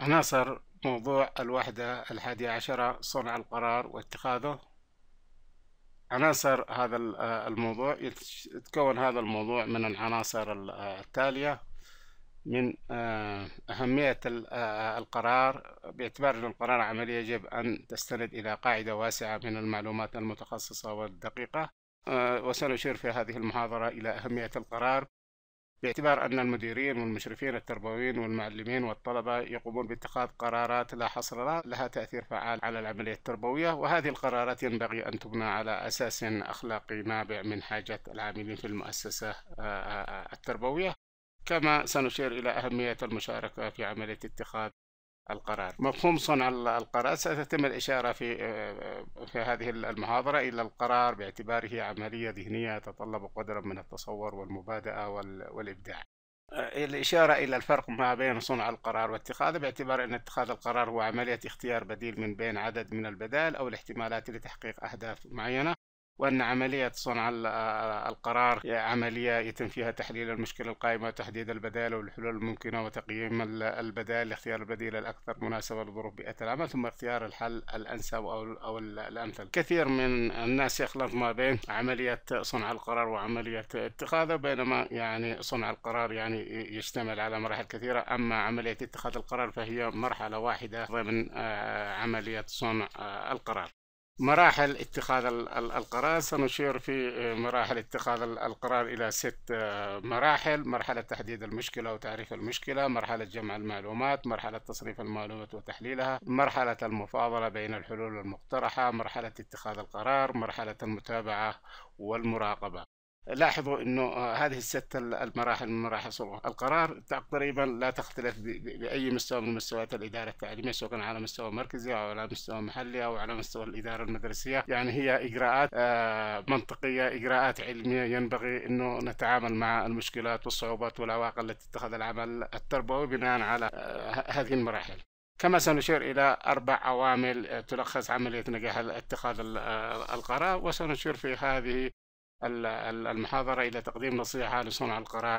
عناصر موضوع الوحدة الحادية عشرة صنع القرار واتخاذه عناصر هذا آه، الموضوع يتكون هذا الموضوع من العناصر آه، التالية من آه، أهمية القرار باعتبار أن القرار عملية يجب أن تستند إلى قاعدة واسعة من المعلومات المتخصصة والدقيقة وسنشير في هذه المحاضرة إلى أهمية القرار باعتبار أن المديرين والمشرفين التربويين والمعلمين والطلبة يقومون باتخاذ قرارات لا حصر لها تأثير فعال على العملية التربوية وهذه القرارات ينبغي أن تبنى على أساس أخلاقي نابع من حاجة العاملين في المؤسسة آه، آه، آه، التربوية كما سنشير إلى أهمية المشاركة في عملية اتخاذ القرار مفهوم صنع القرار ستتم الإشارة في آه، آه، في هذه المحاضرة إلى القرار باعتباره عملية ذهنية تتطلب قدرا من التصور والمبادئة والإبداع آه، الإشارة إلى الفرق ما بين صنع القرار واتخاذه باعتبار أن اتخاذ القرار هو عملية اختيار بديل من بين عدد من البدائل أو الاحتمالات لتحقيق أهداف معينة وأن عملية صنع القرار عملية يتم فيها تحليل المشكلة القائمة وتحديد البدائل والحلول الممكنة وتقييم البدائل لاختيار البديل الأكثر مناسبة لظروف بيئة العمل ثم اختيار الحل الأنسب أو أو الأمثل. كثير من الناس يخلط ما بين عملية صنع القرار وعملية اتخاذه بينما يعني صنع القرار يعني يشتمل على مراحل كثيرة أما عملية اتخاذ القرار فهي مرحلة واحدة ضمن آه، عملية صنع آه، القرار. مراحل اتخاذ القرار سنشير في آه، مراحل اتخاذ القرار إلى ست آه، مراحل مرحلة تحديد المشكلة وتعريف المشكلة مرحلة جمع المعلومات مرحلة تصريف المعلومات وتحليلها مرحلة المفاضلة بين الحلول المقترحة مرحلة اتخاذ القرار مرحلة المتابعة والمراقبة لاحظوا انه هذه الست المراحل من مراحل صعوبه، القرار تقريبا لا تختلف باي مستوى من مستويات الاداره التعليميه سواء على مستوى مركزي او على مستوى محلي او على مستوى الاداره المدرسيه، يعني هي اجراءات آه، منطقيه، اجراءات علميه ينبغي انه نتعامل مع المشكلات والصعوبات والعواقب التي اتخذ العمل التربوي بناء على آه، هذه المراحل. كما سنشير إلى أربع عوامل آه، تلخص عملية نجاح اتخاذ القرار وسنشير في هذه المحاضرة إلى تقديم نصيحة لصنع القرار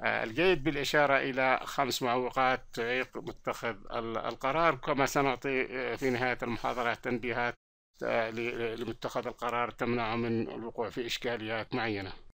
آه، الجيد بالإشارة إلى خمس معوقات تعيق متخذ القرار كما سنعطي آه، في نهاية المحاضرة تنبيهات آه، لمتخذ القرار تمنعه من الوقوع في إشكاليات معينة